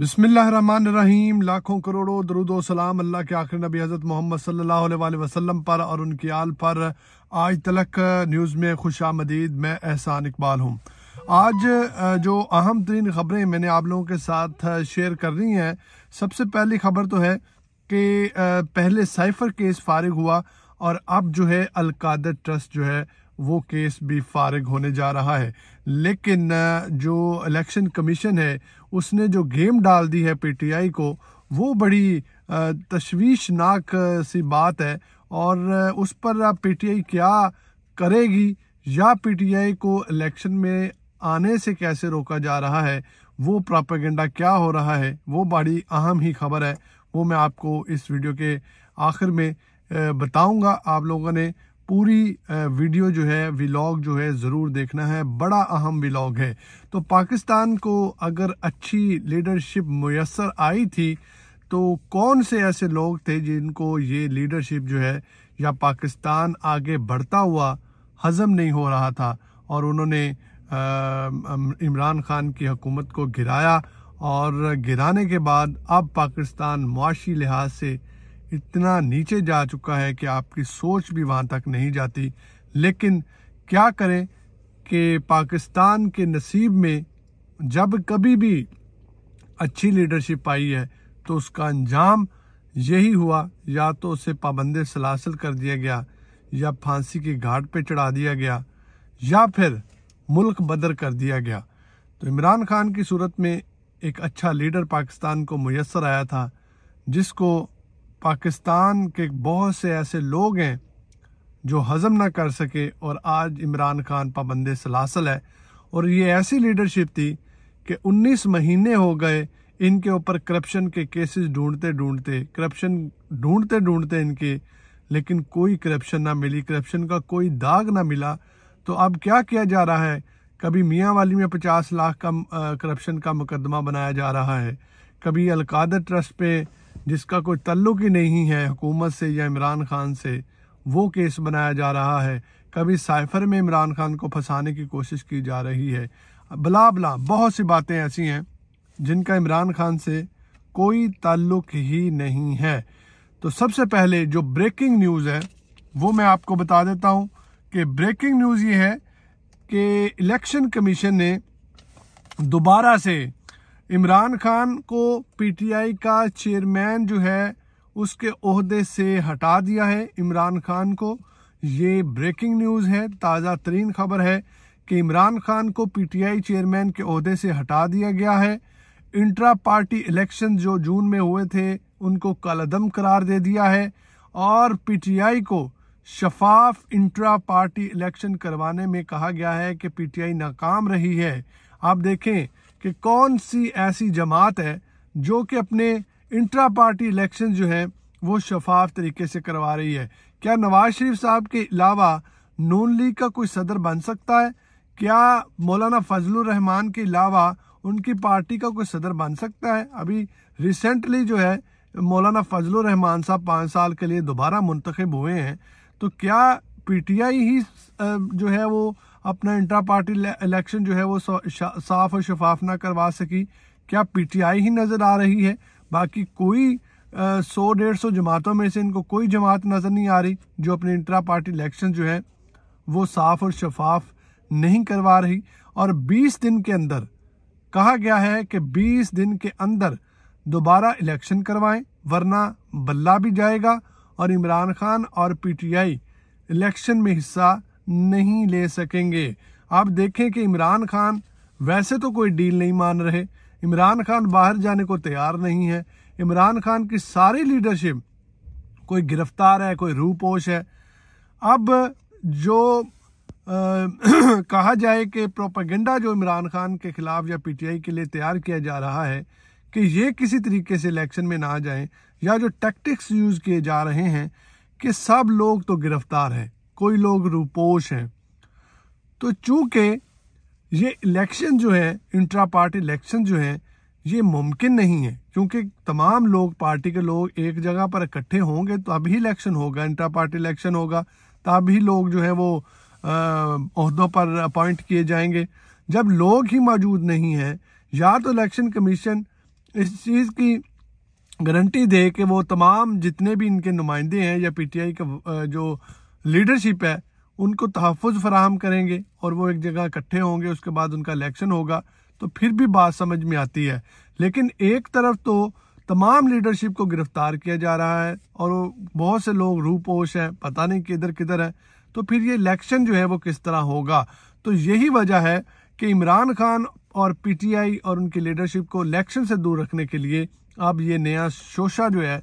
बिस्मिल्लाम लाखों करोड़ों दरुदो सलाम अल्लाह के आखिर नबी हज़रत मोहम्मद सल्लल्लाहु वसल्लम पर और उनकी आल पर आज तलक न्यूज़ में खुश आमदीद मैं एहसान इकबाल हूँ आज जो अहम तरीन ख़बरें मैंने आप लोगों के साथ शेयर कर रही हैं सबसे पहली खबर तो है कि पहले साइफर केस फारिग हुआ और अब जो है अलकादर ट्रस्ट जो है वो केस भी फारिग होने जा रहा है लेकिन जो इलेक्शन कमीशन है उसने जो गेम डाल दी है पीटीआई को वो बड़ी तशवीशनाक सी बात है और उस पर पीटीआई क्या करेगी या पीटीआई को इलेक्शन में आने से कैसे रोका जा रहा है वो प्रोपेगेंडा क्या हो रहा है वो बड़ी अहम ही खबर है वो मैं आपको इस वीडियो के आखिर में बताऊंगा आप लोगों ने पूरी वीडियो जो है विलॉग जो है ज़रूर देखना है बड़ा अहम विलॉग है तो पाकिस्तान को अगर अच्छी लीडरशिप मैसर आई थी तो कौन से ऐसे लोग थे जिनको ये लीडरशिप जो है या पाकिस्तान आगे बढ़ता हुआ हजम नहीं हो रहा था और उन्होंने इमरान खान की हुकूमत को गिराया और गिराने के बाद अब पाकिस्तान मुआशी लिहाज से इतना नीचे जा चुका है कि आपकी सोच भी वहाँ तक नहीं जाती लेकिन क्या करें कि पाकिस्तान के नसीब में जब कभी भी अच्छी लीडरशिप आई है तो उसका अंजाम यही हुआ या तो उसे पाबंद सलासल कर दिया गया या फांसी के घाट पे चढ़ा दिया गया या फिर मुल्क बदर कर दिया गया तो इमरान खान की सूरत में एक अच्छा लीडर पाकिस्तान को मैसर आया था जिसको पाकिस्तान के बहुत से ऐसे लोग हैं जो हज़म ना कर सके और आज इमरान खान पाबंद सलासल है और ये ऐसी लीडरशिप थी कि 19 महीने हो गए इनके ऊपर करप्शन के केसेस ढूंढते ढूंढते करप्शन ढूंढते ढूंढते इनके लेकिन कोई करप्शन ना मिली करप्शन का कोई दाग ना मिला तो अब क्या किया जा रहा है कभी मियाँ वाली में पचास लाख का करप्शन का मुकदमा बनाया जा रहा है कभी अलकादर ट्रस्ट पे जिसका कोई तल्लुक ही नहीं है हुकूमत से या इमरान खान से वो केस बनाया जा रहा है कभी साइफर में इमरान खान को फंसाने की कोशिश की जा रही है बला बला बहुत सी बातें ऐसी हैं जिनका इमरान खान से कोई ताल्लुक ही नहीं है तो सबसे पहले जो ब्रेकिंग न्यूज़ है वो मैं आपको बता देता हूँ कि ब्रेकिंग न्यूज़ ये है कि इलेक्शन कमीशन ने दोबारा से इमरान खान को पीटीआई का चेयरमैन जो है उसके अहदे से हटा दिया है इमरान खान को ये ब्रेकिंग न्यूज़ है ताज़ा तरीन खबर है कि इमरान खान को पीटीआई चेयरमैन के अहदे से हटा दिया गया है इंट्रा पार्टी इलेक्शन जो जून में हुए थे उनको कलदम करार दे दिया है और पीटीआई को शफाफ इंट्रा पार्टी इलेक्शन करवाने में कहा गया है कि पीटीआई नाकाम रही है आप देखें कि कौन सी ऐसी जमात है जो कि अपने इंट्रा पार्टी इलेक्शन जो हैं वो शफाफ तरीके से करवा रही है क्या नवाज शरीफ साहब के अलावा नून लीग का कोई सदर बन सकता है क्या मौलाना फजल रहमान के अलावा उनकी पार्टी का कोई सदर बन सकता है अभी रिसेंटली जो है मौलाना फजल रहमान साहब पाँच साल के लिए दोबारा मुंतखब हुए हैं तो क्या पीटीआई ही जो है वो अपना इंट्रा पार्टी इलेक्शन जो है वो साफ और शफाफ ना करवा सकी क्या पीटीआई ही नज़र आ रही है बाकी कोई सौ डेढ़ सौ जमातों में से इनको कोई जमात नज़र नहीं आ रही जो अपने इंट्रा पार्टी इलेक्शन जो है वो साफ और शफाफ नहीं करवा रही और बीस दिन के अंदर कहा गया है कि बीस दिन के अंदर दोबारा इलेक्शन करवाएं वरना बल्ला भी जाएगा और इमरान खान और पीटीआई इलेक्शन में हिस्सा नहीं ले सकेंगे आप देखें कि इमरान खान वैसे तो कोई डील नहीं मान रहे इमरान खान बाहर जाने को तैयार नहीं है इमरान खान की सारी लीडरशिप कोई गिरफ्तार है कोई रूपोश है अब जो आ, कहा जाए कि प्रोपागेंडा जो इमरान खान के खिलाफ या पीटीआई के लिए तैयार किया जा रहा है कि ये किसी तरीके से इलेक्शन में ना जाएं या जो टैक्टिक्स यूज़ किए जा रहे हैं कि सब लोग तो गिरफ्तार हैं कोई लोग रूपोश हैं तो चूंकि ये इलेक्शन जो है इंट्रा पार्टी इलेक्शन जो है ये मुमकिन नहीं है क्योंकि तमाम लोग पार्टी के लोग एक जगह पर इकट्ठे होंगे तो अभी इलेक्शन होगा इंट्रा पार्टी इलेक्शन होगा तब ही लोग जो है वो अहदों पर अपॉइंट किए जाएंगे जब लोग ही मौजूद नहीं हैं या तो इलेक्शन कमीशन इस चीज़ की गारंटी दे कि वो तमाम जितने भी इनके नुमाइंदे हैं या पीटीआई के जो लीडरशिप है उनको तहफ़ फराहम करेंगे और वो एक जगह इकट्ठे होंगे उसके बाद उनका इलेक्शन होगा तो फिर भी बात समझ में आती है लेकिन एक तरफ तो तमाम लीडरशिप को गिरफ्तार किया जा रहा है और बहुत से लोग रूपोश हैं पता नहीं किधर किधर है तो फिर ये इलेक्शन जो है वो किस तरह होगा तो यही वजह है कि इमरान खान और पीटीआई और उनकी लीडरशिप को इलेक्शन से दूर रखने के लिए अब ये नया शोशा जो है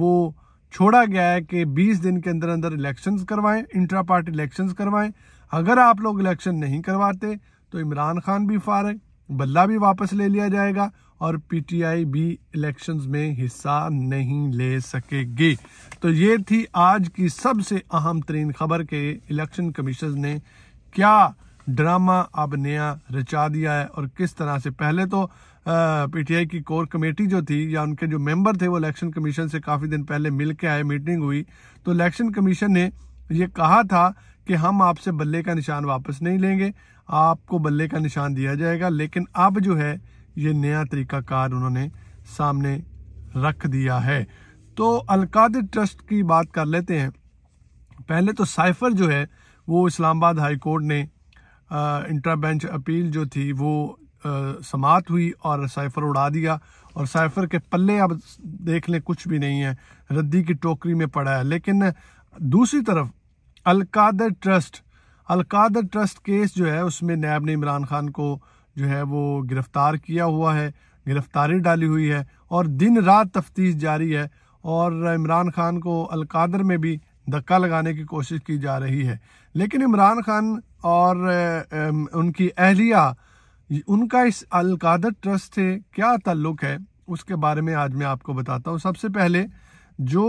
वो छोड़ा गया है कि 20 दिन के अंदर अंदर इलेक्शंस करवाएं इंट्रा पार्टी इलेक्शंस करवाएं अगर आप लोग इलेक्शन नहीं करवाते तो इमरान खान भी फारग बल्ला भी वापस ले लिया जाएगा और पीटीआई भी इलेक्शंस में हिस्सा नहीं ले सकेगी तो ये थी आज की सबसे अहम तरीन खबर के इलेक्शन कमीशन ने क्या ड्रामा अब नया रचा दिया है और किस तरह से पहले तो पीटीआई की कोर कमेटी जो थी या उनके जो मेंबर थे वो इलेक्शन कमीशन से काफ़ी दिन पहले मिलकर आए मीटिंग हुई तो इलेक्शन कमीशन ने ये कहा था कि हम आपसे बल्ले का निशान वापस नहीं लेंगे आपको बल्ले का निशान दिया जाएगा लेकिन अब जो है ये नया तरीकाकार उन्होंने सामने रख दिया है तो अलकाद ट्रस्ट की बात कर लेते हैं पहले तो साइफर जो है वो इस्लामाबाद हाई कोर्ट ने इंटरा बेंच अपील जो थी वो समात हुई और साइफ़र उड़ा दिया और साइफ़र के पल्ले अब देख लें कुछ भी नहीं है रद्दी की टोकरी में पड़ा है लेकिन दूसरी तरफ Al-Qadir trust Al-Qadir trust case जो है उसमें नैब ने इमरान खान को जो है वो गिरफ़्तार किया हुआ है गिरफ़्तारी डाली हुई है और दिन रात तफ्तीश जारी है और इमरान खान को अलकादर में भी धक्का लगाने की कोशिश की जा रही है लेकिन इमरान खान और उनकी अहलिया उनका इस अलकादत ट्रस्ट से क्या ताल्लुक है उसके बारे में आज मैं आपको बताता हूँ सबसे पहले जो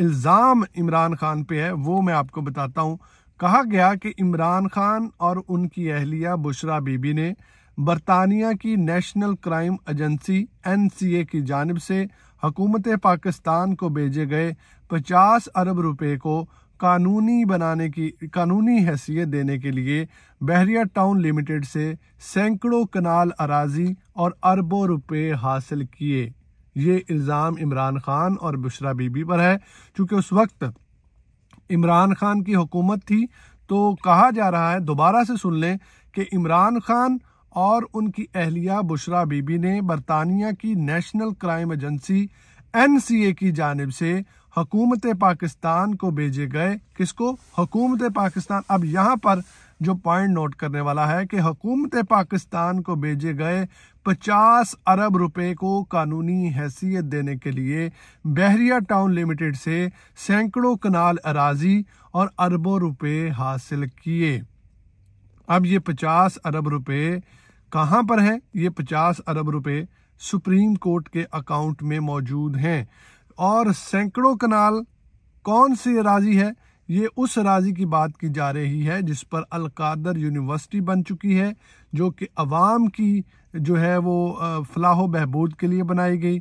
इल्ज़ाम इमरान खान पे है वो मैं आपको बताता हूँ कहा गया कि इमरान खान और उनकी अहलिया बुशरा बीबी ने बरतानिया की नेशनल क्राइम एजेंसी एनसीए की जानब से हकूमत पाकिस्तान को भेजे गए 50 अरब रुपए को कानूनी बनाने की कानूनी हैसियत देने के लिए बहरिया टाउन लिमिटेड से सैकड़ों कनाल अराजी और अरबों रुपए हासिल किए ये इल्ज़ाम इमरान खान और बुशरा बीबी पर है चूँकि उस वक्त इमरान खान की हुकूमत थी तो कहा जा रहा है दोबारा से सुन लें कि इमरान खान और उनकी अहलिया बुशरा बीबी ने बरतानिया की नेशनल क्राइम एजेंसी एनसीए की जानब से हकूमत पाकिस्तान को भेजे गए किसको हकूमत पाकिस्तान अब यहाँ पर जो पॉइंट नोट करने वाला है कि हकूमत पाकिस्तान को भेजे गए 50 अरब रुपए को कानूनी हैसियत देने के लिए बहरिया टाउन लिमिटेड से सैकड़ों कनाल अराजी और अरबों रुपए हासिल किए अब ये 50 अरब रुपए कहा पर हैं ये 50 अरब रुपए सुप्रीम कोर्ट के अकाउंट में मौजूद हैं और सैकड़ों कनाल कौन सी राजी है ये उस राजी की बात की जा रही है जिस पर अलकादर यूनिवर्सिटी बन चुकी है जो कि आवाम की जो है वो फलाह बहबूद के लिए बनाई गई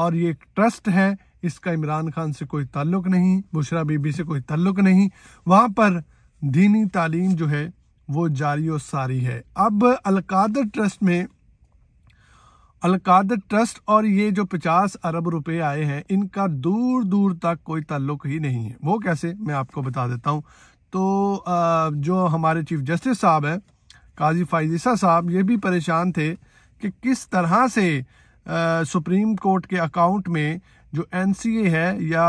और ये एक ट्रस्ट है इसका इमरान खान से कोई ताल्लुक नहीं बुशरा बीबी से कोई ताल्लुक नहीं वहाँ पर दीनी तालीम जो है वो जारी और सारी है अब अलकादर ट्रस्ट में अलकादर ट्रस्ट और ये जो 50 अरब रुपए आए हैं इनका दूर दूर तक कोई ताल्लुक ही नहीं है वो कैसे मैं आपको बता देता हूँ तो जो हमारे चीफ जस्टिस साहब हैं काजी फ़ायजिसा साहब ये भी परेशान थे कि किस तरह से सुप्रीम कोर्ट के अकाउंट में जो एन है या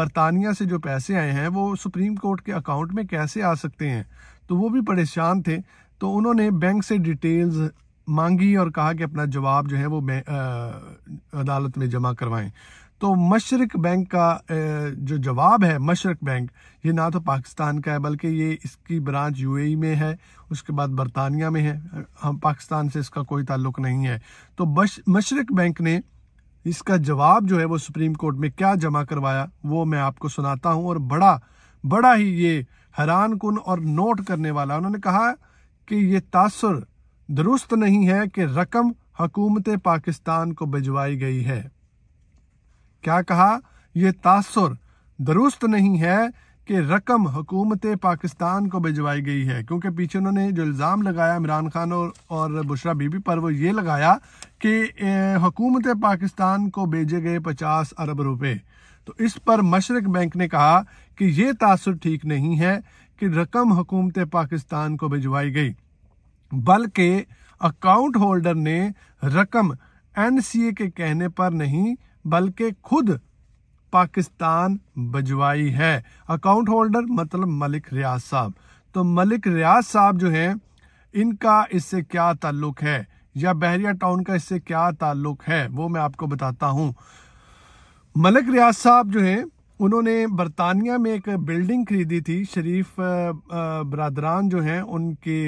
बरतानिया से जो पैसे आए हैं वो सुप्रीम कोर्ट के अकाउंट में कैसे आ सकते हैं तो वो भी परेशान थे तो उन्होंने बैंक से डिटेल्स मांगी और कहा कि अपना जवाब जो है वो आ, अदालत में जमा करवाएं तो मशरक बैंक का जो जवाब है मशरक बैंक ये ना तो पाकिस्तान का है बल्कि ये इसकी ब्रांच यूएई में है उसके बाद बरतानिया में है हम पाकिस्तान से इसका कोई ताल्लुक नहीं है तो मशरक बैंक ने इसका जवाब जो है वो सुप्रीम कोर्ट में क्या जमा करवाया वो मैं आपको सुनाता हूँ और बड़ा बड़ा ही ये हैरान कन और नोट करने वाला उन्होंने कहा कि ये तासर दुरुस्त नहीं है कि रकम हकूमत पाकिस्तान को भिजवाई गई है क्या कहा यह तासर दुरुस्त नहीं है कि रकम हकूमत पाकिस्तान को भिजवाई गई है क्योंकि पीछे उन्होंने जो इल्ज़ाम लगाया इमरान खान और और बुशरा बीबी पर वो ये लगाया कि हकूमत पाकिस्तान को भेजे गए पचास अरब रुपए तो इस पर मशरक बैंक ने कहा कि ये तासर ठीक नहीं है कि रकम हकूमत पाकिस्तान को भिजवाई गई बल्कि अकाउंट होल्डर ने रकम एनसीए के कहने पर नहीं बल्कि खुद पाकिस्तान भजवाई है अकाउंट होल्डर मतलब मलिक रियाज साहब तो मलिक रियाज साहब जो हैं इनका इससे क्या ताल्लुक है या बहरिया टाउन का इससे क्या ताल्लुक है वो मैं आपको बताता हूँ मलिक रियाज साहब जो हैं उन्होंने बरतानिया में एक बिल्डिंग खरीदी थी शरीफ बरदरान जो हैं उनके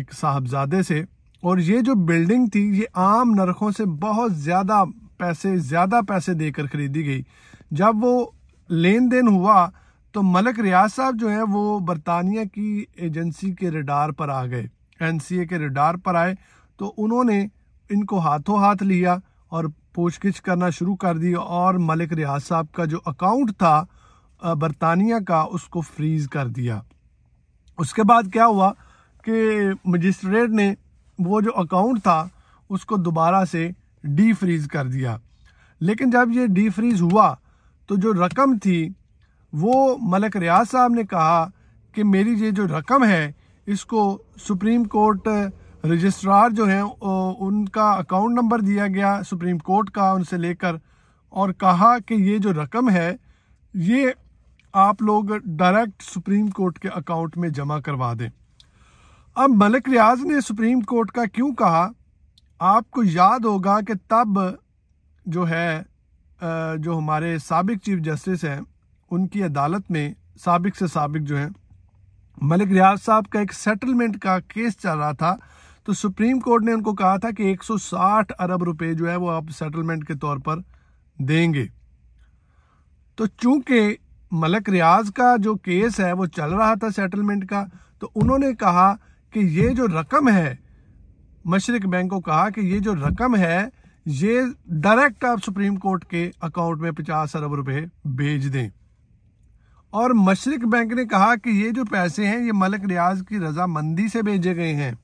एक साहबजादे से और ये जो बिल्डिंग थी ये आम नरखों से बहुत ज़्यादा पैसे ज़्यादा पैसे देकर ख़रीदी गई जब वो लेन देन हुआ तो मलक रियाज साहब जो है वो बरतानिया की एजेंसी के रडार पर आ गए एनसीए के रडार पर आए तो उन्होंने इनको हाथों हाथ लिया और पूछगिछ करना शुरू कर दी और मलिक रियाज साहब का जो अकाउंट था बरतानिया का उसको फ्रीज़ कर दिया उसके बाद क्या हुआ कि मजिस्ट्रेट ने वो जो अकाउंट था उसको दोबारा से डी फ्रीज़ कर दिया लेकिन जब ये डी फ्रीज़ हुआ तो जो रकम थी वो मलक रियाज साहब ने कहा कि मेरी ये जो रकम है इसको सुप्रीम कोर्ट रजिस्ट्रार जो हैं उनका अकाउंट नंबर दिया गया सुप्रीम कोर्ट का उनसे लेकर और कहा कि ये जो रकम है ये आप लोग डायरेक्ट सुप्रीम कोर्ट के अकाउंट में जमा करवा दें अब मलिक रियाज ने सुप्रीम कोर्ट का क्यों कहा आपको याद होगा कि तब जो है जो हमारे सबक चीफ जस्टिस हैं उनकी अदालत में सबक से सबक जो हैं मलिक रियाज साहब का एक सेटलमेंट का केस चल रहा था तो सुप्रीम कोर्ट ने उनको कहा था कि 160 अरब रुपए जो है वो आप सेटलमेंट के तौर पर देंगे तो चूंकि मलक रियाज का जो केस है वो चल रहा था सेटलमेंट का तो उन्होंने कहा कि ये जो रकम है मशरक बैंक को कहा कि ये जो रकम है ये डायरेक्ट आप सुप्रीम कोर्ट के अकाउंट में पचास अरब रुपए भेज दें और मशरक बैंक ने कहा कि ये जो पैसे हैं ये मलक रियाज की रजामंदी से भेजे गए हैं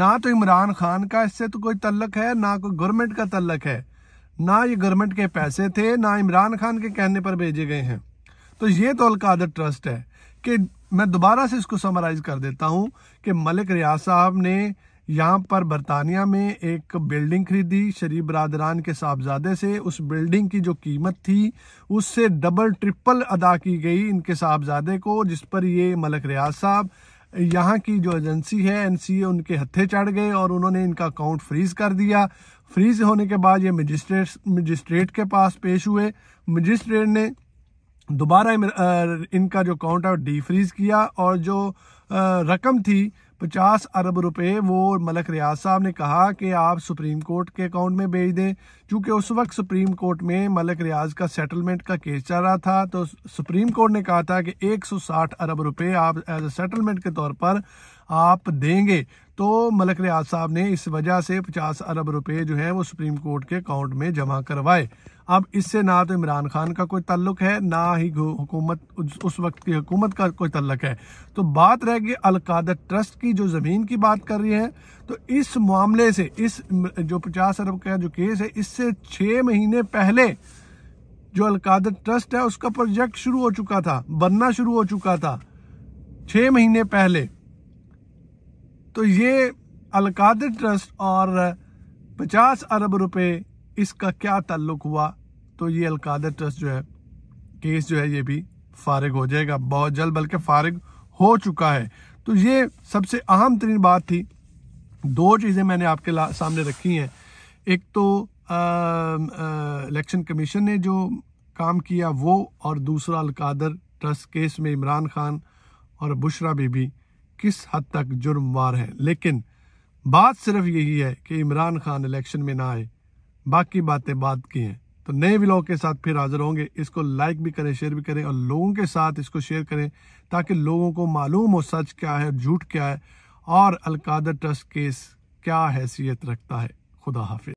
ना तो इमरान खान का इससे तो कोई तल्लक है ना कोई गवर्नमेंट का तल्लक है ना ये गवर्नमेंट के पैसे थे ना इमरान खान के कहने पर भेजे गए हैं तो ये तो अलकादर ट्रस्ट है कि मैं दोबारा से इसको समराइज कर देता हूँ कि मलिक रियाज साहब ने यहाँ पर बरतानिया में एक बिल्डिंग खरीदी शरीफ बरदरान के साहबजादे से उस बिल्डिंग की जो कीमत थी उससे डबल ट्रिपल अदा की गई इनके साहबजादे को जिस पर ये मलिक रियाज साहब यहाँ की जो एजेंसी है एन उनके हत्थे चढ़ गए और उन्होंने इनका अकाउंट फ्रीज़ कर दिया फ्रीज़ होने के बाद ये मजिस्ट्रेट मजिस्ट्रेट के पास पेश हुए मजिस्ट्रेट ने दोबारा इनका जो अकाउंट है डीफ्रीज किया और जो रकम थी पचास अरब रुपए वो मलक रियाज साहब ने कहा कि आप सुप्रीम कोर्ट के अकाउंट में भेज दें क्योंकि उस वक्त सुप्रीम कोर्ट में मलक रियाज का सेटलमेंट का केस चल रहा था तो सुप्रीम कोर्ट ने कहा था कि 160 अरब रुपए आप एज ए सेटलमेंट के तौर पर आप देंगे तो मलक रियाज साहब ने इस वजह से 50 अरब रुपए जो है वो सुप्रीम कोर्ट के अकाउंट में जमा करवाए अब इससे ना तो इमरान खान का कोई तल्लुक है ना ही हुकूमत उस वक्त की हुकूमत का कोई तल्लक है तो बात रह गई अलकादत ट्रस्ट की जो ज़मीन की बात कर रही है तो इस मामले से इस जो पचास अरब का जो केस है इससे छः महीने पहले जो अलकादत ट्रस्ट है उसका प्रोजेक्ट शुरू हो चुका था बनना शुरू हो चुका था छह महीने पहले तो ये अलकादर ट्रस्ट और 50 अरब रुपए इसका क्या ताल्लुक हुआ तो ये अलकादर ट्रस्ट जो है केस जो है ये भी फारिग हो जाएगा बहुत जल्द बल्कि फारिग हो चुका है तो ये सबसे अहम तरीन बात थी दो चीज़ें मैंने आपके सामने रखी हैं एक तो इलेक्शन कमीशन ने जो काम किया वो और दूसरा अलकादर ट्रस्ट केस में इमरान खान और बुशरा बीबी किस हद तक जुर्मवार है लेकिन बात सिर्फ यही है कि इमरान खान इलेक्शन में ना आए बाकी बातें बात की हैं तो नए व्लॉग के साथ फिर हाजिर होंगे इसको लाइक भी करें शेयर भी करें और लोगों के साथ इसको शेयर करें ताकि लोगों को मालूम हो सच क्या है झूठ क्या है और अलकादर ट्रस्ट केस क्या हैसियत रखता है खुदा हाफिज